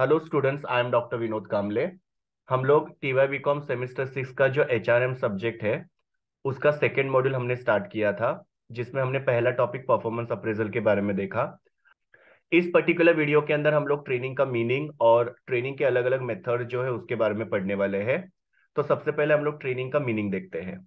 hello students I am doctor Vinod Kamle हम लोग T Y B Com semester six का जो एच आर एम सब्जेक्ट है उसका सेकेंड मॉड्यूल हमने स्टार्ट किया था जिसमें हमने पहला टॉपिक परफॉर्मेंस अप्रेजल के बारे में देखा इस पर्टिकुलर वीडियो के अंदर हम लोग ट्रेनिंग का मीनिंग और ट्रेनिंग के अलग अलग मेथड जो है उसके बारे में पढ़ने वाले हैं तो सबसे पहले हम लोग ट्रेनिंग का मीनिंग देखते हैं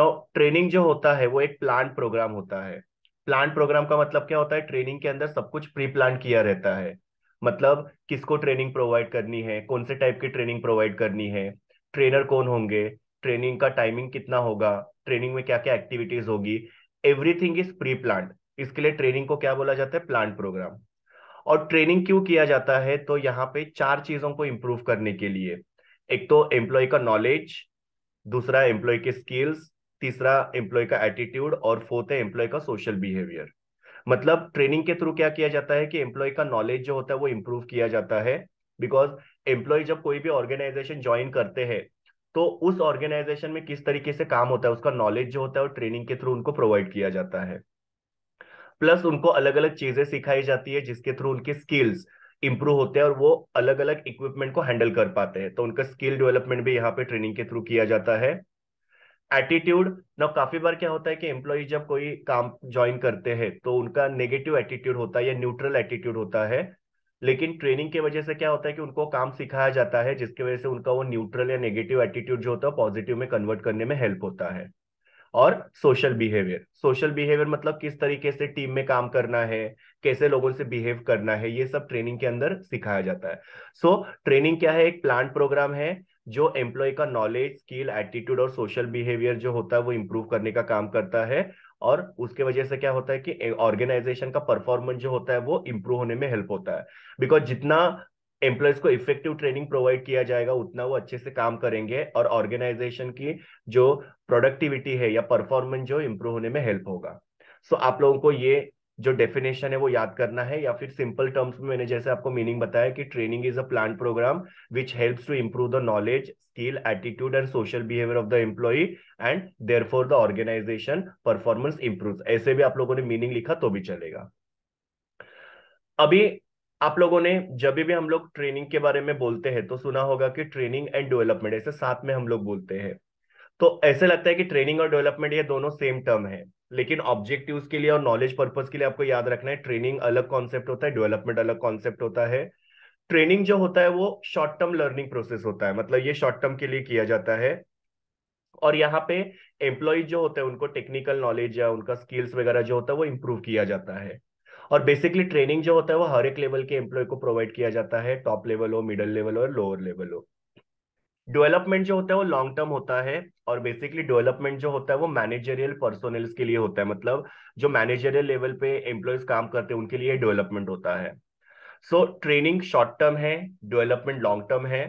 नौ ट्रेनिंग जो होता है वो एक प्लान प्रोग्राम होता है प्लान प्रोग्राम का मतलब क्या होता है ट्रेनिंग के अंदर सब कुछ प्री प्लान किया रहता है मतलब किसको ट्रेनिंग प्रोवाइड करनी है कौन से टाइप की ट्रेनिंग प्रोवाइड करनी है ट्रेनर कौन होंगे ट्रेनिंग का टाइमिंग कितना होगा ट्रेनिंग में क्या क्या एक्टिविटीज होगी एवरीथिंग इज प्री प्लान इसके लिए ट्रेनिंग को क्या बोला जाता है प्लान प्रोग्राम और ट्रेनिंग क्यों किया जाता है तो यहाँ पे चार चीजों को इम्प्रूव करने के लिए एक तो एम्प्लॉय का नॉलेज दूसरा एम्प्लॉय के स्किल्स तीसरा एम्प्लॉय का एटीट्यूड और फोर्थ है एम्प्लॉय का सोशल बिहेवियर मतलब ट्रेनिंग के थ्रू क्या किया जाता है कि एम्प्लॉय का नॉलेज जो होता है वो इम्प्रूव किया जाता है बिकॉज एम्प्लॉय जब कोई भी ऑर्गेनाइजेशन ज्वाइन करते हैं तो उस ऑर्गेनाइजेशन में किस तरीके से काम होता है उसका नॉलेज जो होता है वो ट्रेनिंग के थ्रू उनको प्रोवाइड किया जाता है प्लस उनको अलग अलग चीजें सिखाई जाती है जिसके थ्रू उनके स्किल्स इंप्रूव होते हैं और वो अलग अलग इक्विपमेंट को हैंडल कर पाते हैं तो उनका स्किल डेवलपमेंट भी यहाँ पे ट्रेनिंग के थ्रू किया जाता है एटीट्यूड ना काफी बार क्या होता है कि एम्प्लॉय जब कोई काम ज्वाइन करते हैं तो उनका नेगेटिव एटीट्यूड होता है या न्यूट्रल एटीट्यूड होता है लेकिन ट्रेनिंग की वजह से क्या होता है कि उनको काम सिखाया जाता है जिसकी वजह से उनका वो न्यूट्रल या नेगेटिव एटीट्यूड जो होता है पॉजिटिव में कन्वर्ट करने में हेल्प होता है और सोशल बिहेवियर सोशल बिहेवियर मतलब किस तरीके से टीम में काम करना है कैसे लोगों से बिहेव करना है ये सब ट्रेनिंग के अंदर सिखाया जाता है सो so, ट्रेनिंग क्या है एक प्लांट प्रोग्राम है जो एम्प्लॉय का नॉलेज स्किल एटीट्यूड और सोशल बिहेवियर जो होता है वो इम्प्रूव करने का काम करता है और उसके वजह से क्या होता है कि ऑर्गेनाइजेशन का परफॉर्मेंस जो होता है वो इम्प्रूव होने में हेल्प होता है बिकॉज जितना एम्प्लॉयज को इफेक्टिव ट्रेनिंग प्रोवाइड किया जाएगा उतना वो अच्छे से काम करेंगे और ऑर्गेनाइजेशन की जो प्रोडक्टिविटी है या परफॉर्मेंस जो इम्प्रूव होने में हेल्प होगा सो so, आप लोगों को ये जो डेफिनेशन है वो याद करना है या फिर सिंपल टर्म्स में मैंने जैसे आपको मीनिंग बताया कि training is a plan programme which helps to improve the knowledge skill attitude and social behaviour of the employee and their for the organisation performance improve ऐसे भी आप लोगों ने मीनिंग लिखा तो भी चलेगा अभी आप लोगों ने जब भी हम लोग ट्रेनिंग के बारे में बोलते हैं तो सुना होगा कि ट्रेनिंग एंड डेवलपमेंट ऐसे साथ में हम लोग बोलते हैं तो ऐसे लगता है कि ट्रेनिंग और डेवलपमेंट ये दोनों सेम टर्म है लेकिन ऑब्जेक्टिव्स के लिए और नॉलेज पर्पज के लिए आपको याद रखना है ट्रेनिंग अलग कॉन्सेप्ट होता है डेवलपमेंट अलग कॉन्सेप्ट होता है ट्रेनिंग जो होता है वो शॉर्ट टर्म लर्निंग प्रोसेस होता है मतलब ये शॉर्ट टर्म के लिए किया जाता है और यहाँ पे एम्प्लॉय जो होते हैं उनको टेक्निकल नॉलेज या उनका स्किल्स वगैरह जो होता है वो इम्प्रूव किया जाता है और बेसिकली ट्रेनिंग जो होता है वो हर एक लेवल के एम्प्लॉय को प्रोवाइड किया जाता है टॉप लेवल हो मिडल लेवल हो लोअर लेवल हो डेवलपमेंट जो होता है वो लॉन्ग टर्म होता है और बेसिकली डेवलपमेंट जो होता है वो मैनेजरियल पर्सोनल्स के लिए होता है मतलब जो मैनेजरियल लेवल पे एम्प्लॉयज काम करते हैं उनके लिए डेवलपमेंट होता है सो ट्रेनिंग शॉर्ट टर्म है डेवलपमेंट लॉन्ग टर्म है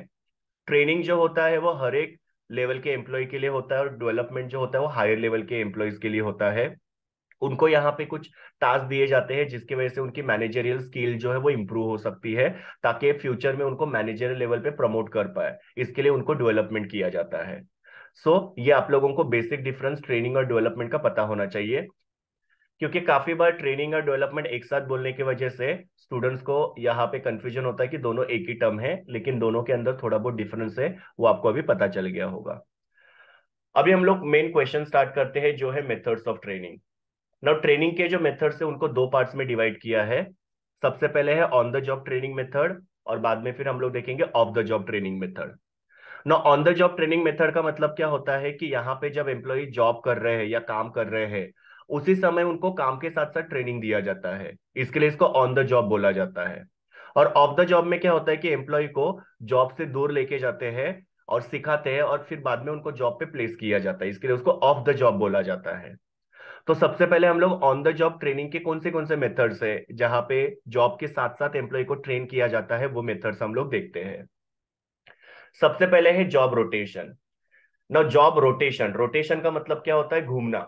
ट्रेनिंग जो होता है वो हर एक लेवल के एम्प्लॉय के लिए होता है और डेवलपमेंट जो होता है वो हायर लेवल के एम्प्लॉयज के लिए होता है उनको यहाँ पे कुछ टास्क दिए जाते हैं जिसकी वजह से उनकी मैनेजरियल स्किल जो है वो इम्प्रूव हो सकती है ताकि फ्यूचर में उनको मैनेजरियल लेवल पे प्रमोट कर पाए इसके लिए उनको डेवलपमेंट किया जाता है सो so, ये आप लोगों को बेसिक डिफरेंस ट्रेनिंग और डेवलपमेंट का पता होना चाहिए क्योंकि काफी बार ट्रेनिंग और डेवलपमेंट एक साथ बोलने की वजह से स्टूडेंट्स को यहाँ पे कंफ्यूजन होता है कि दोनों एक ही टर्म है लेकिन दोनों के अंदर थोड़ा बहुत डिफरेंस है वो आपको अभी पता चल गया होगा अभी हम लोग मेन क्वेश्चन स्टार्ट करते हैं जो है methods of training now training के जो मेथड है उनको दो पार्ट्स में डिवाइड किया है सबसे पहले है on the job training method और बाद में फिर हम लोग देखेंगे off the job training method ना on the job training method का मतलब क्या होता है कि यहाँ पे जब एम्प्लॉय जॉब कर रहे हैं या काम कर रहे हैं उसी समय उनको काम के साथ साथ ट्रेनिंग दिया जाता है इसके लिए इसको ऑन द जॉब बोला जाता है और ऑफ द जॉब में क्या होता है कि एम्प्लॉय को जॉब से दूर लेके जाते हैं और सिखाते हैं और फिर बाद में उनको जॉब पे प्लेस किया जाता है इसके लिए उसको ऑफ द जॉब बोला जाता है तो सबसे पहले हम लोग ऑन द जॉब ट्रेनिंग के कौन से कौन से मेथड्स है जहां पे जॉब के साथ साथ एम्प्लॉय को ट्रेन किया जाता है वो मेथड्स हम लोग देखते हैं सबसे पहले है जॉब रोटेशन न जॉब रोटेशन रोटेशन का मतलब क्या होता है घूमना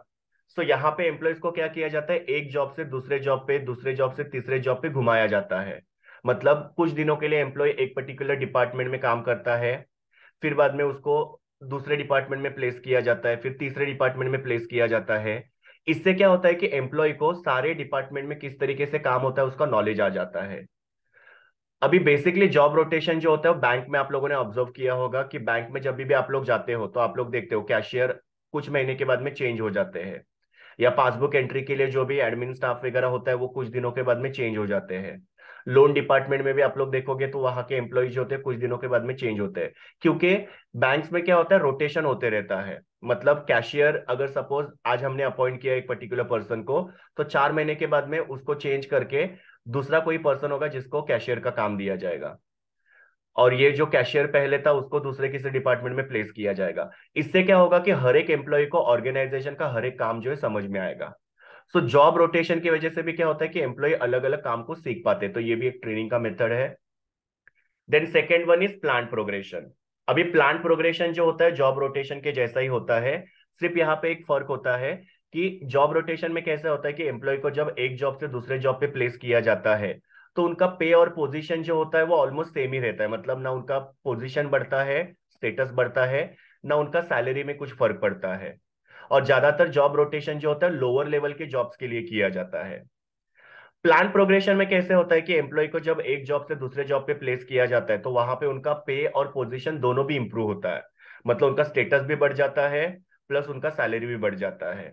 सो so, यहाँ पे एम्प्लॉयज को क्या किया जाता है एक जॉब से दूसरे जॉब पे दूसरे जॉब से तीसरे जॉब पे घुमाया जाता है मतलब कुछ दिनों के लिए एम्प्लॉय एक पर्टिकुलर डिपार्टमेंट में काम करता है फिर बाद में उसको दूसरे डिपार्टमेंट में प्लेस किया जाता है फिर तीसरे डिपार्टमेंट में प्लेस किया जाता है इससे क्या होता है कि एम्प्लॉय को सारे डिपार्टमेंट में किस तरीके से काम होता है उसका नॉलेज आ जाता है अभी बेसिकली जॉब रोटेशन जो होता है बैंक में आप लोगों ने ऑब्जर्व किया होगा कि बैंक में जब भी आप लोग जाते हो तो आप लोग देखते हो कैशियर कुछ महीने के बाद में चेंज हो जाते हैं या पासबुक एंट्री के लिए जो भी एडमिन स्टाफ वगैरह होता है वो कुछ दिनों के बाद में चेंज हो जाते हैं लोन डिपार्टमेंट में भी आप लोग देखोगे तो वहां के एम्प्लॉयज होते हैं कुछ दिनों के बाद में चेंज होते हैं क्योंकि बैंक्स में क्या होता है रोटेशन होते रहता है मतलब कैशियर अगर सपोज आज हमने अपॉइंट किया एक पर्टिकुलर पर्सन को तो चार महीने के बाद में उसको चेंज करके दूसरा कोई पर्सन होगा जिसको कैशियर का काम दिया जाएगा और ये जो कैशियर पहले था उसको दूसरे किसी डिपार्टमेंट में प्लेस किया जाएगा इससे क्या होगा कि हर एक एम्प्लॉय को ऑर्गेनाइजेशन का हर एक काम जो है समझ में आएगा सो जॉब रोटेशन की वजह से भी क्या होता है कि एम्प्लॉय अलग अलग काम को सीख पाते हैं तो ये भी एक ट्रेनिंग का मेथड है then second one is plant progression अभी प्लांट प्रोग्रेशन जो होता है जॉब रोटेशन के जैसा ही होता है सिर्फ यहाँ पे एक फर्क होता है कि जॉब रोटेशन में कैसा होता है कि एम्प्लॉय को जब एक जॉब से दूसरे जॉब पे प्लेस किया जाता है तो उनका पे और पोजीशन जो होता है वो ऑलमोस्ट सेम ही रहता है मतलब ना उनका पोजीशन बढ़ता है स्टेटस बढ़ता है ना उनका सैलरी में कुछ फर्क पड़ता है और ज्यादातर जॉब रोटेशन जो होता है लोअर लेवल के जॉब्स के लिए किया जाता है प्लान प्रोग्रेशन में कैसे होता है कि एम्प्लॉय को जब एक जॉब से दूसरे जॉब पे प्लेस किया जाता है तो वहां पे उनका पे और पोजीशन दोनों भी इंप्रूव होता है मतलब उनका स्टेटस भी बढ़ जाता है प्लस उनका सैलरी भी बढ़ जाता है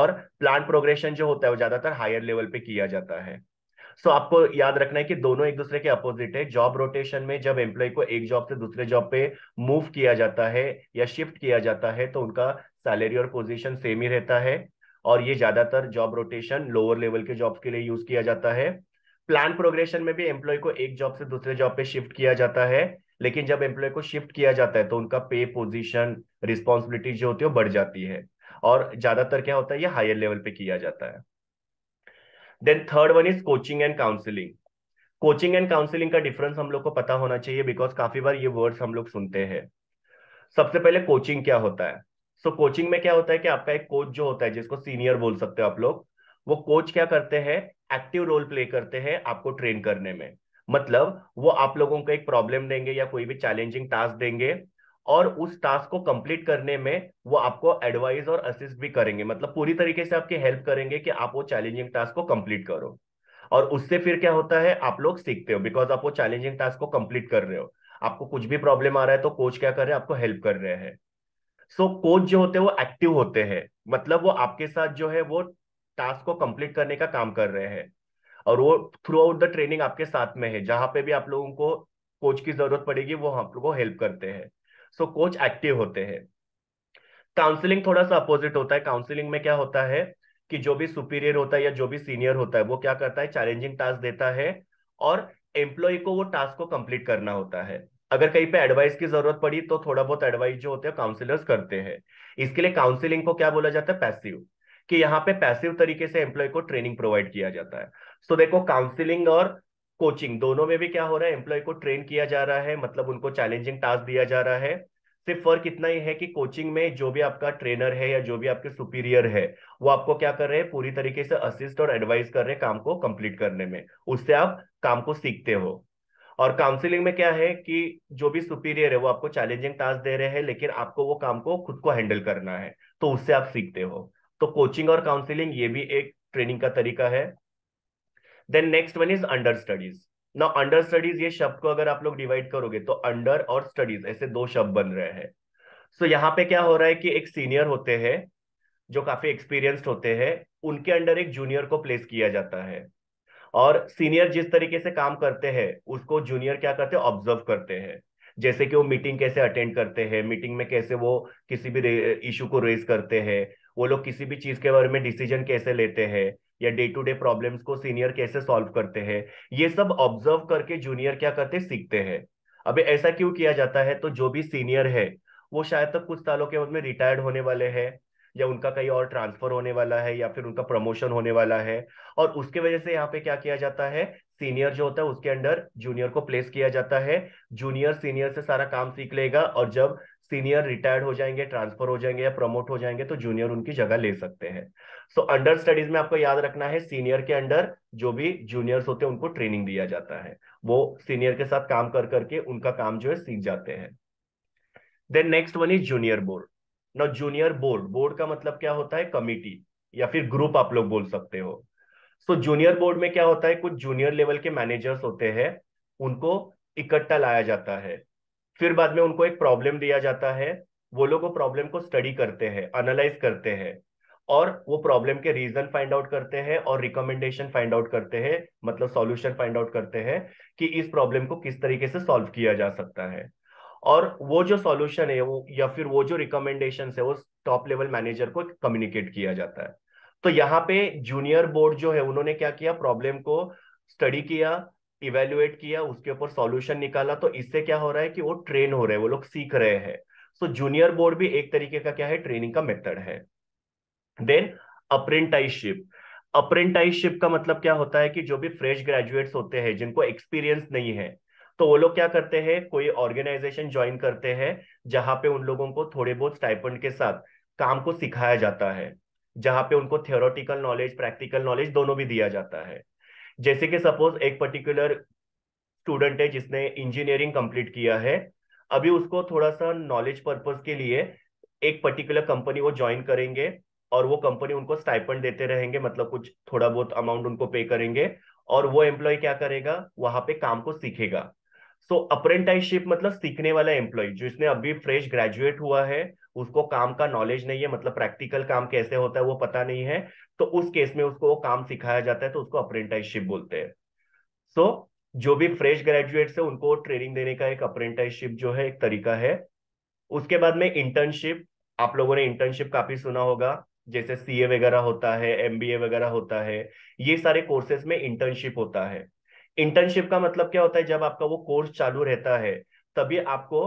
और प्लान प्रोग्रेशन जो होता है वो ज्यादातर हायर लेवल पे किया जाता है सो so, आपको याद रखना है कि दोनों एक दूसरे के अपोजिट है जॉब रोटेशन में जब एम्प्लॉय को एक जॉब से दूसरे जॉब पे मूव किया जाता है या शिफ्ट किया जाता है तो उनका सैलरी और पोजीशन सेम ही रहता है और ये ज्यादातर जॉब रोटेशन लोअर लेवल के जॉब्स के लिए यूज किया जाता है प्लान प्रोग्रेशन में भी एम्प्लॉय को एक जॉब से दूसरे जॉब पे शिफ्ट किया जाता है लेकिन जब एम्प्लॉय को शिफ्ट किया जाता है तो उनका पे पोजिशन रिस्पॉन्सिबिलिटी जो होती है बढ़ जाती है और ज्यादातर क्या होता है ये हायर लेवल पे किया जाता है then third one is coaching and counselling coaching and counselling का डिफरेंस हम लोग को पता होना चाहिए बिकॉज काफी बार ये वर्ड्स हम लोग सुनते हैं सबसे पहले कोचिंग क्या होता है सो so, कोचिंग में क्या होता है कि आपका एक कोच जो होता है जिसको सीनियर बोल सकते हो आप लोग वो कोच क्या करते हैं एक्टिव रोल प्ले करते हैं आपको ट्रेन करने में मतलब वो आप लोगों को एक प्रॉब्लम देंगे या कोई भी चैलेंजिंग टास्क देंगे और उस टास्क को कंप्लीट करने में वो आपको एडवाइस और असिस्ट भी करेंगे मतलब पूरी तरीके से आपकी हेल्प करेंगे कि आप वो चैलेंजिंग टास्क को कंप्लीट करो और उससे फिर क्या होता है आप लोग सीखते हो बिकॉज आप वो चैलेंजिंग टास्क को कंप्लीट कर रहे हो आपको कुछ भी प्रॉब्लम आ रहा है तो कोच क्या कर रहे हैं आपको हेल्प कर रहे हैं सो so, कोच जो होते हैं वो एक्टिव होते हैं मतलब वो आपके साथ जो है वो टास्क को कंप्लीट करने का काम कर रहे हैं और वो थ्रू आउट द ट्रेनिंग आपके साथ में है जहां पे भी आप लोगों को कोच की जरूरत पड़ेगी वो आप लोगों को हेल्प करते हैं सो कोच एक्टिव होते हैं काउंसलिंग थोड़ा सा अपोजिट होता है काउंसलिंग में क्या होता है कि जो भी सुपीरियर होता है या जो भी सीनियर होता है वो क्या करता है चैलेंजिंग टास्क देता है और एम्प्लॉय को वो टास्क को कंप्लीट करना होता है अगर कहीं पे एडवाइस की जरूरत पड़ी तो थोड़ा बहुत एडवाइस जो होते हैं काउंसिलर्स करते हैं इसके लिए काउंसिलिंग को क्या बोला जाता है पैसिव कि यहाँ पे पैसिव तरीके से एम्प्लॉय को ट्रेनिंग प्रोवाइड किया जाता है सो so, देखो काउंसिलिंग और कोचिंग दोनों में भी क्या हो रहा है एम्प्लॉय को ट्रेन किया जा रहा है मतलब उनको चैलेंजिंग टास्क दिया जा रहा है सिर्फ फर्क इतना ही है कि कोचिंग में जो भी आपका ट्रेनर है या जो भी आपके सुपीरियर है वो आपको क्या कर रहे हैं पूरी तरीके से असिस्ट और एडवाइस कर रहे हैं काम को कंप्लीट करने में उससे आप काम को सीखते हो और काउंसिलिंग में क्या है कि जो भी सुपीरियर है वो आपको चैलेंजिंग टास्क दे रहे हैं लेकिन आपको वो काम को खुद को हैंडल करना है तो उससे आप सीखते हो तो कोचिंग और काउंसिलिंग ये भी एक ट्रेनिंग का तरीका है then next one is understudies ना अंडर स्टडीज ये शब्द को अगर आप लोग डिवाइड करोगे तो अंडर और स्टडीज ऐसे दो शब्द बन रहे हैं सो so, यहाँ पे क्या हो रहा है कि एक सीनियर होते हैं जो काफी एक्सपीरियंस्ड होते हैं उनके अंडर एक जूनियर को प्लेस किया जाता है और सीनियर जिस तरीके से काम करते हैं उसको जूनियर क्या करते हैं ऑब्जर्व करते हैं जैसे कि वो मीटिंग कैसे अटेंड करते हैं मीटिंग में कैसे वो किसी भी इशू को रेज करते हैं वो लोग किसी भी चीज के बारे में डिसीजन कैसे लेते हैं या डे टू डे प्रॉब्लम्स को सीनियर कैसे सॉल्व करते हैं ये सब ऑब्जर्व करके जूनियर क्या करते हैं सीखते हैं अभी ऐसा क्यों किया जाता है तो जो भी सीनियर है वो शायद तक कुछ सालों के बाद में रिटायर्ड होने वाले हैं या उनका कहीं और ट्रांसफर होने वाला है या फिर उनका प्रमोशन होने वाला है और उसके वजह से यहाँ पे क्या किया जाता है सीनियर जो होता है उसके अंडर जूनियर को प्लेस किया जाता है जूनियर सीनियर से सारा काम सीख लेगा और जब सीनियर रिटायर्ड हो जाएंगे ट्रांसफर हो जाएंगे या प्रमोट हो जाएंगे तो जूनियर उनकी जगह ले सकते हैं सो अंडर स्टडीज में आपको याद रखना है सीनियर के अंडर जो भी जूनियर्स होते हैं उनको ट्रेनिंग दिया जाता है वो सीनियर के साथ काम कर करके उनका काम जो है सीख जाते हैं then next one is junior board ना जूनियर बोर्ड बोर्ड का मतलब क्या होता है कमिटी या फिर ग्रुप आप लोग बोल सकते हो सो जूनियर बोर्ड में क्या होता है कुछ जूनियर लेवल के मैनेजर्स होते हैं उनको इकट्ठा लाया जाता है फिर बाद में उनको एक प्रॉब्लम दिया जाता है वो लोग वो प्रॉब्लम को स्टडी करते हैं एनालाइज करते हैं और वो प्रॉब्लम के रीजन फाइंड आउट करते हैं और रिकमेंडेशन फाइंड आउट करते हैं मतलब सॉल्यूशन फाइंड आउट करते हैं कि इस प्रॉब्लम को किस तरीके से सॉल्व किया जा सकता है और वो जो सॉल्यूशन है वो या फिर वो जो रिकमेंडेशन है वो टॉप लेवल मैनेजर को कम्युनिकेट किया जाता है तो यहाँ पे जूनियर बोर्ड जो है उन्होंने क्या किया प्रॉब्लम को स्टडी किया इवेल्युएट किया उसके ऊपर सॉल्यूशन निकाला तो इससे क्या हो रहा है कि वो ट्रेन हो रहे हैं वो लोग सीख रहे हैं सो जूनियर बोर्ड भी एक तरीके का क्या है ट्रेनिंग का मेथड है देन अप्रेंटाइजशिप अप्रेंटाइजशिप का मतलब क्या होता है कि जो भी फ्रेश ग्रेजुएट्स होते हैं जिनको एक्सपीरियंस नहीं है तो वो लोग क्या करते हैं कोई ऑर्गेनाइजेशन ज्वाइन करते हैं जहां पे उन लोगों को थोड़े बहुत स्टाइपेंड के साथ काम को सिखाया जाता है जहां पे उनको थियोरटिकल नॉलेज प्रैक्टिकल नॉलेज दोनों भी दिया जाता है जैसे कि सपोज एक पर्टिकुलर स्टूडेंट है जिसने इंजीनियरिंग कंप्लीट किया है अभी उसको थोड़ा सा नॉलेज पर्पज के लिए एक पर्टिकुलर कंपनी वो ज्वाइन करेंगे और वो कंपनी उनको स्टाइपेंड देते रहेंगे मतलब कुछ थोड़ा बहुत अमाउंट उनको पे करेंगे और वो एम्प्लॉय क्या करेगा वहां पे काम को सीखेगा सो अप्रेंटाइसशिप मतलब सीखने वाला एम्प्लॉय जिसने अभी फ्रेश ग्रेजुएट हुआ है उसको काम का नॉलेज नहीं है मतलब प्रैक्टिकल काम कैसे होता है वो पता नहीं है तो उस केस में उसको वो काम सिखाया जाता है तो उसको अप्रेंटाइसशिप बोलते हैं सो so, जो भी फ्रेश ग्रेजुएट है उनको ट्रेनिंग देने का एक अप्रेंटाइसशिप जो है एक तरीका है उसके बाद में इंटर्नशिप आप लोगों ने इंटर्नशिप काफी सुना होगा जैसे सीए वगैरह होता है एमबीए वगैरह होता है ये सारे कोर्सेज में इंटर्नशिप होता है इंटर्नशिप का मतलब क्या होता है जब आपका वो कोर्स चालू रहता है तभी आपको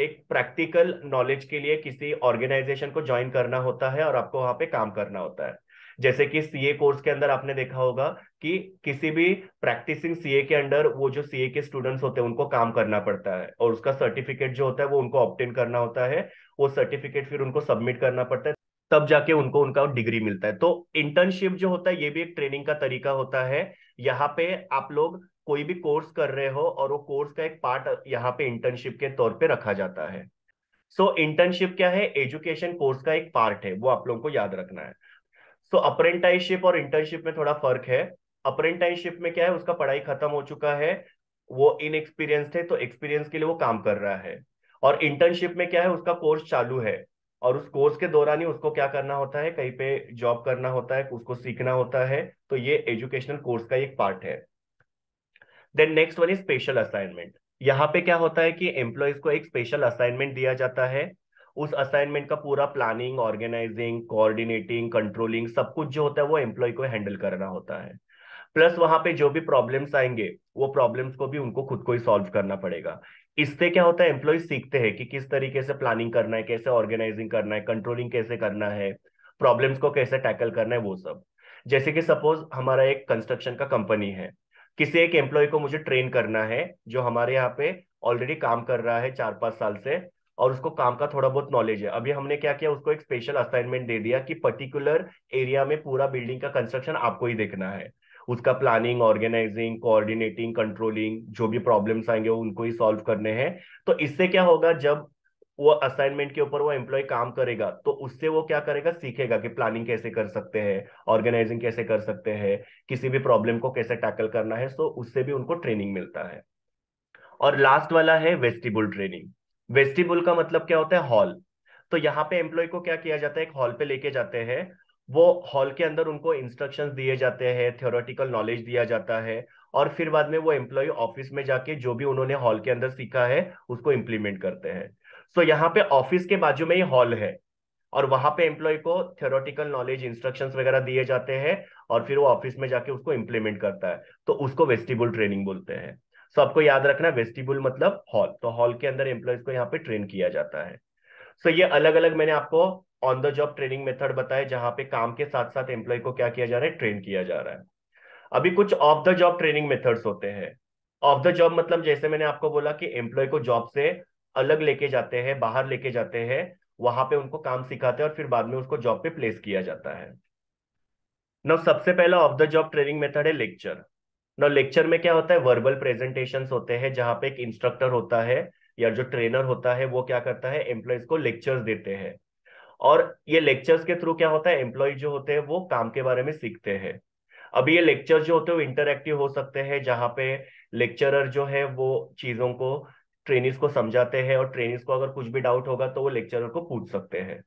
एक प्रैक्टिकल नॉलेज के लिए किसी ऑर्गेनाइजेशन को ज्वाइन करना होता है और आपको वहां पे काम करना होता है जैसे कि सीए कोर्स के अंदर आपने देखा होगा कि किसी भी प्रैक्टिसिंग सीए के अंडर वो जो सीए के स्टूडेंट्स होते हैं उनको काम करना पड़ता है और उसका सर्टिफिकेट जो होता है वो उनको ऑप्टेन करना होता है वो सर्टिफिकेट फिर उनको सबमिट करना पड़ता है तब जाके उनको उनका डिग्री मिलता है तो इंटर्नशिप जो होता है ये भी एक ट्रेनिंग का तरीका होता है यहाँ पे आप लोग कोई भी कोर्स कर रहे हो और वो कोर्स का एक पार्ट यहाँ पे इंटर्नशिप के तौर पे रखा जाता है सो so, इंटर्नशिप क्या है एजुकेशन कोर्स का एक पार्ट है वो आप लोगों को याद रखना है सो so, अप्रेंटाइजशिप और इंटर्नशिप में थोड़ा फर्क है अप्रेंटाइजशिप में क्या है उसका पढ़ाई खत्म हो चुका है वो इनएक्सपीरियंस है तो एक्सपीरियंस के लिए वो काम कर रहा है और इंटर्नशिप में क्या है उसका कोर्स चालू है और उस कोर्स के दौरान ही उसको क्या करना होता है कहीं पे जॉब करना होता है उसको सीखना होता है तो ये एजुकेशनल कोर्स का एक पार्ट है then next one is special assignment यहाँ पे क्या होता है कि एम्प्लॉयज को एक स्पेशल असाइनमेंट दिया जाता है उस असाइनमेंट का पूरा प्लानिंग ऑर्गेनाइजिंग कोऑर्डिनेटिंग कंट्रोलिंग सब कुछ जो होता है वो एम्प्लॉय को हैंडल करना होता है प्लस वहां पे जो भी प्रॉब्लम्स आएंगे वो प्रॉब्लम्स को भी उनको खुद को ही सॉल्व करना पड़ेगा इससे क्या होता है एम्प्लॉय सीखते हैं कि किस तरीके से प्लानिंग करना है कैसे ऑर्गेनाइजिंग करना है कंट्रोलिंग कैसे करना है प्रॉब्लम्स को कैसे टैकल करना है वो सब जैसे कि सपोज हमारा एक कंस्ट्रक्शन का कंपनी है किसी एक एम्प्लॉय को मुझे ट्रेन करना है जो हमारे यहाँ पे ऑलरेडी काम कर रहा है चार पांच साल से और उसको काम का थोड़ा बहुत नॉलेज है अभी हमने क्या किया उसको एक स्पेशल असाइनमेंट दे दिया कि पर्टिकुलर एरिया में पूरा बिल्डिंग का कंस्ट्रक्शन आपको ही देखना है उसका प्लानिंग ऑर्गेनाइजिंग कोऑर्डिनेटिंग कंट्रोलिंग जो भी प्रॉब्लम्स आएंगे उनको ही सॉल्व करने हैं तो इससे क्या होगा जब वो असाइनमेंट के ऊपर वो एम्प्लॉय काम करेगा तो उससे वो क्या करेगा सीखेगा कि प्लानिंग कैसे कर सकते हैं ऑर्गेनाइजिंग कैसे कर सकते हैं किसी भी प्रॉब्लम को कैसे टैकल करना है सो उससे भी उनको ट्रेनिंग मिलता है और लास्ट वाला है वेस्टिबुल ट्रेनिंग वेस्टिबुल का मतलब क्या होता है हॉल तो यहाँ पे एम्प्लॉय को क्या किया जाता है एक हॉल पे लेके जाते हैं वो हॉल के अंदर उनको इंस्ट्रक्शंस दिए जाते हैं थ्योरेटिकल नॉलेज दिया जाता है और फिर बाद में वो एम्प्लॉय ऑफिस में जाके जो भी उन्होंने हॉल के अंदर सीखा है उसको इम्प्लीमेंट करते हैं सो तो so, यहाँ पे ऑफिस के बाजू में ही हॉल है और वहां पे एम्प्लॉय को थियोरटिकल नॉलेज इंस्ट्रक्शन वगैरह दिए जाते हैं और फिर वो ऑफिस में जाके उसको इम्प्लीमेंट करता है तो उसको वेस्टिबुल ट्रेनिंग बोलते हैं सो so, आपको याद रखना वेस्टिबुल मतलब हॉल तो हॉल के अंदर एम्प्लॉयज को यहाँ पे ट्रेन किया जाता है सो so, ये अलग अलग मैंने आपको on the job training method बताया जहां पे काम के साथ साथ एम्प्लॉय को क्या किया जा रहा है ट्रेन किया जा रहा है अभी कुछ off the job training methods होते हैं ऑफ द जॉब मतलब जैसे मैंने आपको बोला कि एम्प्लॉय को जॉब से अलग लेके जाते हैं बाहर लेके जाते हैं वहां पे उनको काम सिखाते हैं और फिर बाद में उसको जॉब पे प्लेस किया जाता है नव सबसे पहला off the job training method है लेक्चर नव लेक्चर में क्या होता है वर्बल प्रेजेंटेशन होते हैं जहां पे एक इंस्ट्रक्टर होता है या जो ट्रेनर होता है वो क्या करता है एम्प्लॉयज को लेक्चर्स देते हैं और ये लेक्चर्स के थ्रू क्या होता है एम्प्लॉय जो होते हैं वो काम के बारे में सीखते हैं अभी ये लेक्चर जो होते हैं वो इंटरक्टिव हो सकते हैं जहाँ पे लेक्चरर जो है वो चीजों को ट्रेनिस को समझाते हैं और ट्रेनिस को अगर कुछ भी डाउट होगा तो वो लेक्चरर को पूछ सकते हैं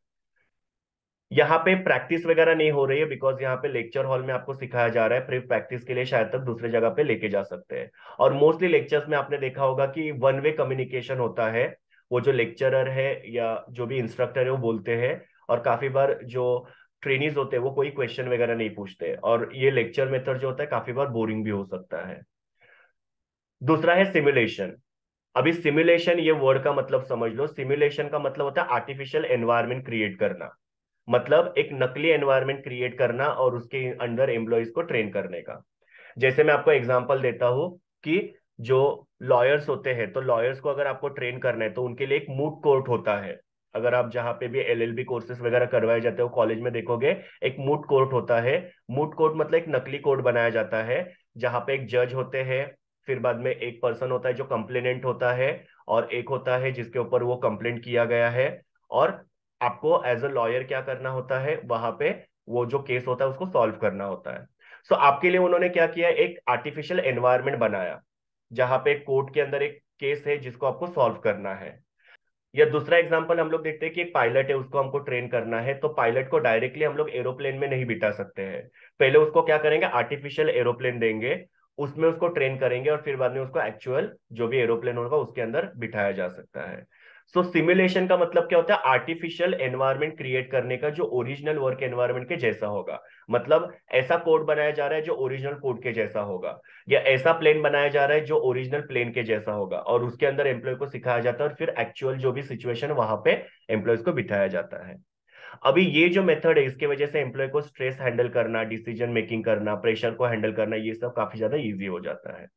यहाँ पे प्रैक्टिस वगैरह नहीं हो रही है बिकॉज यहाँ पे लेक्चर हॉल में आपको सिखाया जा रहा है फिर प्रैक्टिस के लिए शायद तक दूसरे जगह पे लेके जा सकते हैं और मोस्टली लेक्चर्स में आपने देखा होगा कि वन वे कम्युनिकेशन होता है वो जो लेक्चरर है या जो भी इंस्ट्रक्टर है वो बोलते हैं और काफी बार जो ट्रेनिज होते हैं वो कोई क्वेश्चन वगैरह नहीं पूछते और ये लेक्चर मेथड जो होता है काफी बार बोरिंग भी हो सकता है दूसरा है सिमुलेशन अभी सिमुलेशन ये वर्ड का मतलब समझ लो सिमुलेशन का मतलब होता है आर्टिफिशियल एनवायरमेंट क्रिएट करना मतलब एक नकली एनवायरमेंट क्रिएट करना और उसके अंडर एम्प्लॉयज को ट्रेन करने का जैसे मैं आपको एग्जाम्पल देता हूँ कि जो लॉयर्स होते हैं तो लॉयर्स को अगर आपको ट्रेन करना है तो उनके लिए एक मूट कोर्ट होता है अगर आप जहां पे भी एलएलबी कोर्सेस वगैरह करवाए जाते हो कॉलेज में देखोगे एक मूट कोर्ट होता है मूट कोर्ट मतलब एक नकली कोर्ट बनाया जाता है जहां पे एक जज होते हैं फिर बाद में एक पर्सन होता है जो कंप्लेनेंट होता है और एक होता है जिसके ऊपर वो कंप्लेंट किया गया है और आपको एज अ लॉयर क्या करना होता है वहां पे वो जो केस होता है उसको सॉल्व करना होता है सो so, आपके लिए उन्होंने क्या किया एक आर्टिफिशियल एनवायरमेंट बनाया जहां पे कोर्ट के अंदर एक केस है जिसको आपको सॉल्व करना है या दूसरा एग्जाम्पल हम लोग देखते हैं कि एक पायलट है उसको हमको ट्रेन करना है तो पायलट को डायरेक्टली हम लोग एरोप्लेन में नहीं बिठा सकते हैं पहले उसको क्या करेंगे आर्टिफिशियल एरोप्लेन देंगे उसमें उसको ट्रेन करेंगे और फिर बाद में उसको एक्चुअल जो भी एरोप्लेन होगा उसके अंदर बिठाया जा सकता है सो so, सिमुलेशन का मतलब क्या होता है आर्टिफिशियल एनवायरमेंट क्रिएट करने का जो ओरिजिनल वर्क एनवायरमेंट के जैसा होगा मतलब ऐसा कोड बनाया जा रहा है जो ओरिजिनल कोड के जैसा होगा या ऐसा प्लेन बनाया जा रहा है जो ओरिजिनल प्लेन के जैसा होगा और उसके अंदर एम्प्लॉय को सिखाया जाता है और फिर एक्चुअल जो भी सिचुएशन वहां पे एम्प्लॉयज को बिठाया जाता है अभी ये जो मेथड है इसके वजह से एम्प्लॉय को स्ट्रेस हैंडल करना डिसीजन मेकिंग करना प्रेशर को हैंडल करना ये सब काफी ज्यादा ईजी हो जाता है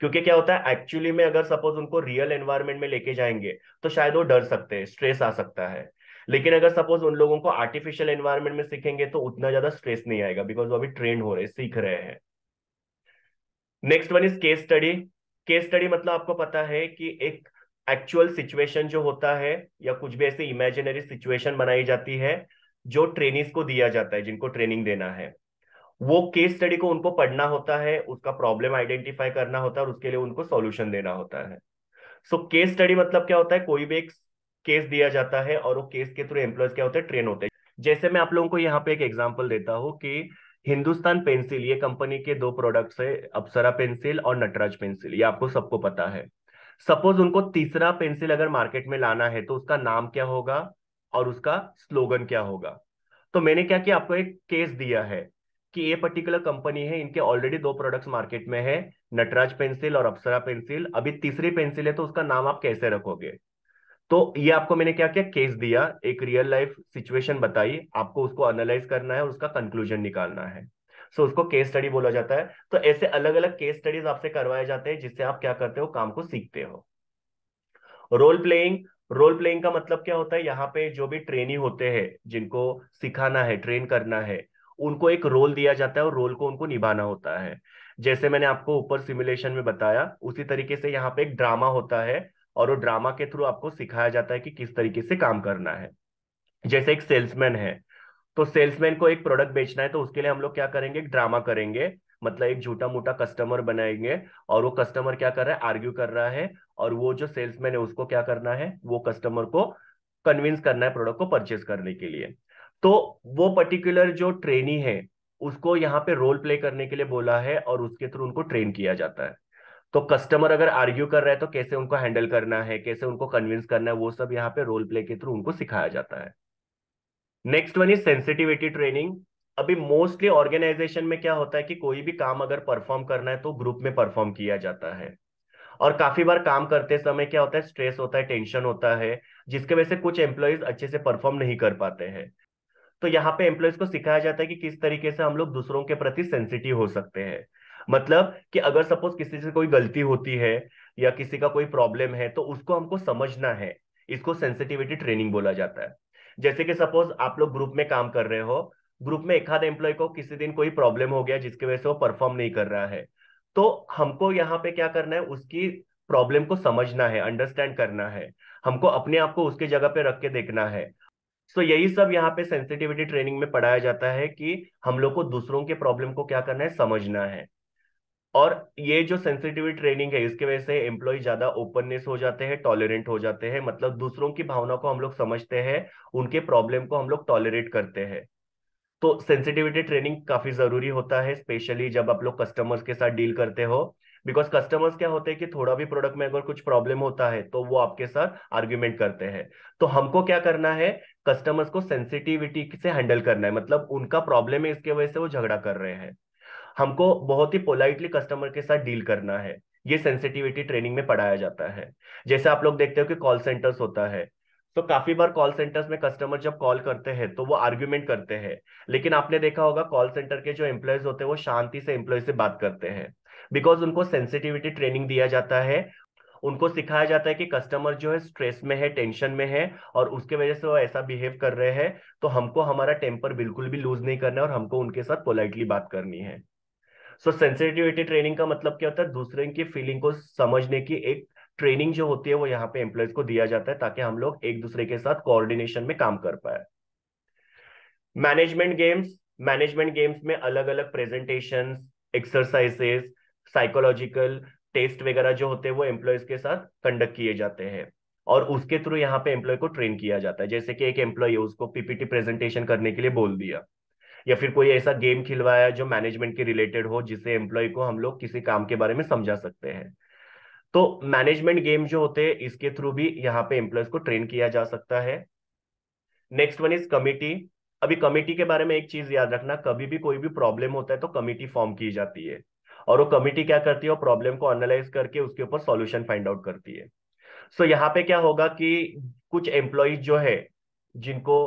क्योंकि क्या होता है एक्चुअली में अगर सपोज उनको रियल एनवायरमेंट में लेके जाएंगे तो शायद वो डर सकते हैं स्ट्रेस आ सकता है लेकिन अगर सपोज उन लोगों को आर्टिफिशियल एनवायरमेंट में सीखेंगे तो उतना ज्यादा स्ट्रेस नहीं आएगा बिकॉज वो अभी ट्रेंड हो रहे सीख रहे हैं next one is case study case study मतलब आपको पता है कि एक एक्चुअल सिचुएशन जो होता है या कुछ भी ऐसे इमेजिनरी सिचुएशन बनाई जाती है जो ट्रेनिंग को दिया जाता है जिनको ट्रेनिंग देना है वो केस स्टडी को उनको पढ़ना होता है उसका प्रॉब्लम आइडेंटिफाई करना होता है और उसके लिए उनको सॉल्यूशन देना होता है सो केस स्टडी मतलब क्या होता है कोई भी एक केस दिया जाता है और वो केस के थ्रू एम्प्लॉयज क्या होते हैं ट्रेन होते हैं जैसे मैं आप लोगों को यहाँ पे एक एग्जाम्पल देता हूँ कि हिंदुस्तान पेंसिल ये कंपनी के दो प्रोडक्ट्स है अप्सरा पेंसिल और नटराज पेंसिल ये आपको सबको पता है सपोज उनको तीसरा पेंसिल अगर मार्केट में लाना है तो उसका नाम क्या होगा और उसका स्लोगन क्या होगा तो मैंने क्या किया आपको एक केस दिया है कि ये पर्टिकुलर कंपनी है इनके ऑलरेडी दो प्रोडक्ट्स मार्केट में है नटराज पेंसिल और अप्सरा पेंसिल अभी तीसरी पेंसिल है तो उसका नाम आप कैसे रखोगे तो ये आपको मैंने क्या किया केस दिया एक रियल लाइफ सिचुएशन बताई आपको उसको एनालाइज करना है और उसका कंक्लूजन निकालना है सो उसको केस स्टडी बोला जाता है तो ऐसे अलग अलग केस स्टडीज आपसे करवाए जाते हैं जिससे आप क्या करते हो काम को सीखते हो रोल प्लेइंग रोल प्लेइंग का मतलब क्या होता है यहाँ पे जो भी ट्रेनी होते हैं जिनको सिखाना है ट्रेन करना है उनको एक रोल दिया जाता है और रोल को उनको निभाना होता है जैसे मैंने आपको ऊपर सिमुलेशन में बताया उसी तरीके से यहाँ पे एक ड्रामा होता है और वो ड्रामा के थ्रू आपको सिखाया जाता है कि किस तरीके से काम करना है जैसे एक सेल्समैन है तो सेल्समैन को एक प्रोडक्ट बेचना है तो उसके लिए हम लोग क्या करेंगे एक ड्रामा करेंगे मतलब एक झूठा मूठा कस्टमर बनाएंगे और वो कस्टमर क्या कर रहा है आर्ग्यू कर रहा है और वो जो सेल्समैन है उसको क्या करना है वो कस्टमर को कन्विंस करना है प्रोडक्ट को परचेस करने के लिए तो वो पर्टिकुलर जो ट्रेनी है उसको यहाँ पे रोल प्ले करने के लिए बोला है और उसके थ्रू उनको ट्रेन किया जाता है तो कस्टमर अगर आर्ग्यू कर रहा है तो कैसे उनको हैंडल करना है कैसे उनको कन्विंस करना है वो सब यहाँ पे रोल प्ले के थ्रू उनको सिखाया जाता है next one is sensitivity training अभी मोस्टली ऑर्गेनाइजेशन में क्या होता है कि कोई भी काम अगर परफॉर्म करना है तो ग्रुप में परफॉर्म किया जाता है और काफी बार काम करते समय क्या होता है स्ट्रेस होता है टेंशन होता है जिसके वजह से कुछ एम्प्लॉयज अच्छे से परफॉर्म नहीं कर पाते हैं तो यहाँ पे एम्प्लॉयज को सिखाया जाता है कि किस तरीके से हम लोग दूसरों के प्रति सेंसिटिव हो सकते हैं मतलब कि अगर सपोज किसी से कोई गलती होती है या किसी का कोई प्रॉब्लम है तो उसको हमको समझना है इसको सेंसिटिविटी ट्रेनिंग बोला जाता है जैसे कि सपोज आप लोग ग्रुप में काम कर रहे हो ग्रुप में एक आध एम्प्लॉय को किसी दिन कोई प्रॉब्लम हो गया जिसकी वजह से वो परफॉर्म नहीं कर रहा है तो हमको यहाँ पे क्या करना है उसकी प्रॉब्लम को समझना है अंडरस्टैंड करना है हमको अपने आप को उसके जगह पे रख के देखना है सो so, यही सब यहाँ पे सेंसिटिविटी ट्रेनिंग में पढ़ाया जाता है कि हम लोग को दूसरों के प्रॉब्लम को क्या करना है समझना है और ये जो सेंसिटिविटी ट्रेनिंग है इसके वजह से एम्प्लॉय ज्यादा ओपननेस हो जाते हैं टॉलरेंट हो जाते हैं मतलब दूसरों की भावना को हम लोग समझते हैं उनके प्रॉब्लम को हम लोग टॉलरेट करते हैं तो सेंसिटिविटी ट्रेनिंग काफी जरूरी होता है स्पेशली जब आप लोग कस्टमर्स के साथ डील करते हो बिकॉज कस्टमर्स क्या होते हैं कि थोड़ा भी प्रोडक्ट में अगर कुछ प्रॉब्लम होता है तो वो आपके साथ आर्ग्यूमेंट करते हैं तो हमको क्या करना है कस्टमर्स को सेंसिटिविटी से हैंडल करना है मतलब उनका प्रॉब्लम है इसके वजह से वो झगड़ा कर रहे हैं हमको बहुत ही पोलाइटली कस्टमर के साथ डील करना है ये सेंसिटिविटी ट्रेनिंग में पढ़ाया जाता है जैसे आप लोग देखते हो कि कॉल सेंटर्स होता है तो काफी बार कॉल सेंटर्स में कस्टमर जब कॉल करते हैं तो वो आर्ग्यूमेंट करते हैं लेकिन आपने देखा होगा कॉल सेंटर के जो एम्प्लॉयज होते हैं वो शांति से एम्प्लॉय से बात करते हैं बिकॉज उनको सेंसिटिविटी ट्रेनिंग दिया जाता है उनको सिखाया जाता है कि कस्टमर जो है स्ट्रेस में है टेंशन में है और उसके वजह से वो ऐसा बिहेव कर रहे हैं तो हमको हमारा टेम्पर बिल्कुल भी लूज नहीं करना है और हमको उनके साथ पोलाइटली बात करनी है सो सेंसिटिविटी ट्रेनिंग का मतलब क्या होता है दूसरे की फीलिंग को समझने की एक ट्रेनिंग जो होती है वो यहाँ पे एम्प्लॉयज को दिया जाता है ताकि हम लोग एक दूसरे के साथ कोऑर्डिनेशन में काम कर पाए मैनेजमेंट गेम्स मैनेजमेंट गेम्स में अलग अलग प्रेजेंटेशन एक्सरसाइजेस साइकोलॉजिकल टेस्ट वगैरह जो होते हैं वो एम्प्लॉयज के साथ कंडक्ट किए जाते हैं और उसके थ्रू यहाँ पे एम्प्लॉय को ट्रेन किया जाता है जैसे कि एक एम्प्लॉय उसको पीपीटी प्रेजेंटेशन करने के लिए बोल दिया या फिर कोई ऐसा गेम खिलवाया जो मैनेजमेंट के रिलेटेड हो जिससे एम्प्लॉय को हम लोग किसी काम के बारे में समझा सकते हैं तो मैनेजमेंट गेम जो होते हैं इसके थ्रू भी यहाँ पे एम्प्लॉयज को ट्रेन किया जा सकता है नेक्स्ट वन इज कमिटी अभी कमिटी के बारे में एक चीज याद रखना कभी भी कोई भी प्रॉब्लम होता है तो कमिटी फॉर्म की जाती है और वो कमिटी क्या करती है प्रॉब्लम को एनालाइज करके उसके ऊपर सॉल्यूशन फाइंड आउट करती है सो so, यहाँ पे क्या होगा कि कुछ एम्प्लॉयज जो है जिनको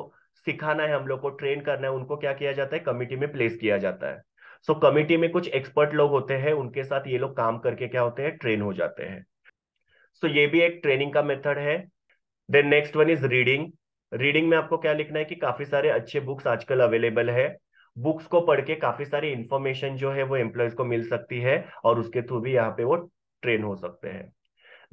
सिखाना है हम लोग को ट्रेन करना है उनको क्या किया जाता है कमिटी में प्लेस किया जाता है सो so, कमिटी में कुछ एक्सपर्ट लोग होते हैं उनके साथ ये लोग काम करके क्या होते हैं ट्रेन हो जाते हैं सो so, ये भी एक ट्रेनिंग का मेथड है then next one is reading reading में आपको क्या लिखना है कि काफी सारे अच्छे बुक्स आजकल अवेलेबल है बुक्स को पढ़ के काफी सारी इंफॉर्मेशन जो है वो एम्प्लॉयज को मिल सकती है और उसके थ्रू भी यहाँ पे वो ट्रेन हो सकते हैं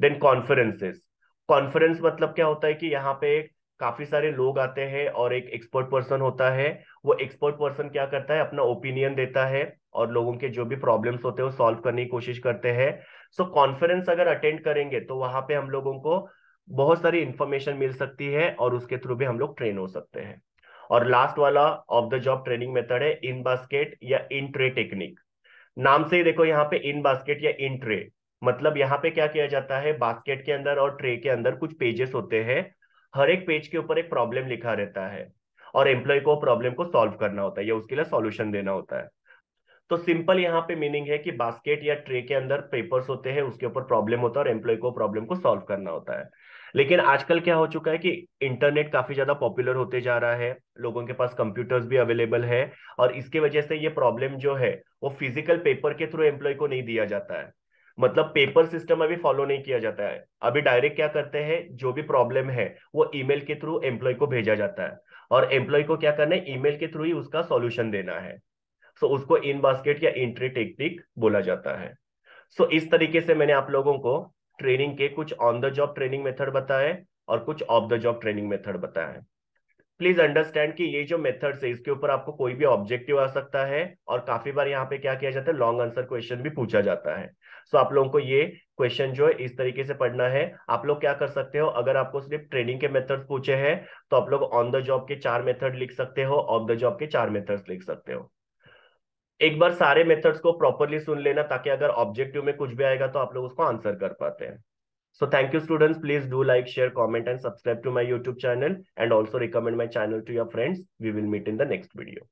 देन कॉन्फ्रेंसेस कॉन्फ्रेंस मतलब क्या होता है कि यहाँ पे एक काफी सारे लोग आते हैं और एक एक्सपर्ट पर्सन होता है वो एक्सपर्ट पर्सन क्या करता है अपना ओपिनियन देता है और लोगों के जो भी प्रॉब्लम्स होते हैं वो सॉल्व करने की कोशिश करते हैं सो कॉन्फ्रेंस अगर अटेंड करेंगे तो वहां पे हम लोगों को बहुत सारी इंफॉर्मेशन मिल सकती है और उसके थ्रू भी हम लोग ट्रेन हो सकते हैं और लास्ट वाला off the job training method है इन बास्केट या इन ट्रे टेक्निक नाम से ही देखो यहाँ पे इन बास्केट या इन ट्रे मतलब यहाँ पे क्या किया जाता है बास्केट के अंदर और ट्रे के अंदर कुछ पेजेस होते हैं हर एक पेज के ऊपर एक प्रॉब्लम लिखा रहता है और एम्प्लॉय को प्रॉब्लम को सॉल्व करना होता है या उसके लिए सॉल्यूशन देना होता है तो सिंपल यहाँ पे मीनिंग है कि बास्केट या ट्रे के अंदर पेपर्स होते हैं उसके ऊपर प्रॉब्लम होता है और एम्प्लॉय को प्रॉब्लम को सॉल्व करना होता है लेकिन आजकल क्या हो चुका है कि इंटरनेट काफी ज्यादा पॉपुलर होते जा रहा है लोगों के पास कंप्यूटर्स भी अवेलेबल है और इसके वजह से ये प्रॉब्लम जो है वो फिजिकल पेपर के थ्रू एम्प्लॉय को नहीं दिया जाता है मतलब पेपर सिस्टम अभी फॉलो नहीं किया जाता है अभी डायरेक्ट क्या करते हैं जो भी प्रॉब्लम है वो ईमेल के थ्रू एम्प्लॉय को भेजा जाता है और एम्प्लॉय को क्या करना है ईमेल के थ्रू ही उसका सॉल्यूशन देना है सो so, उसको इन बास्केट या एंट्री टेक्निक बोला जाता है सो so, इस तरीके से मैंने आप लोगों को ट्रेनिंग के कुछ on the job training method बताए और कुछ off the job training method बताया है प्लीज अंडरस्टैंड कि ये जो मेथड्स है इसके ऊपर आपको कोई भी ऑब्जेक्टिव आ सकता है और काफी बार यहाँ पे क्या किया जाता है लॉन्ग आंसर क्वेश्चन भी पूछा जाता है सो आप लोगों को ये क्वेश्चन जो है इस तरीके से पढ़ना है आप लोग क्या कर सकते हो अगर आपको सिर्फ ट्रेनिंग के मेथड्स पूछे हैं तो आप लोग ऑन द जॉब के चार मेथड लिख सकते हो ऑफ द जॉब के चार मेथड्स लिख सकते हो एक बार सारे मेथड्स को प्रॉपरली सुन लेना ताकि अगर ऑब्जेक्टिव में कुछ भी आएगा तो आप लोग उसको आंसर कर पाते हैं so thank you students please do like share comment and subscribe to my YouTube channel and also recommend my channel to your friends we will meet in the next video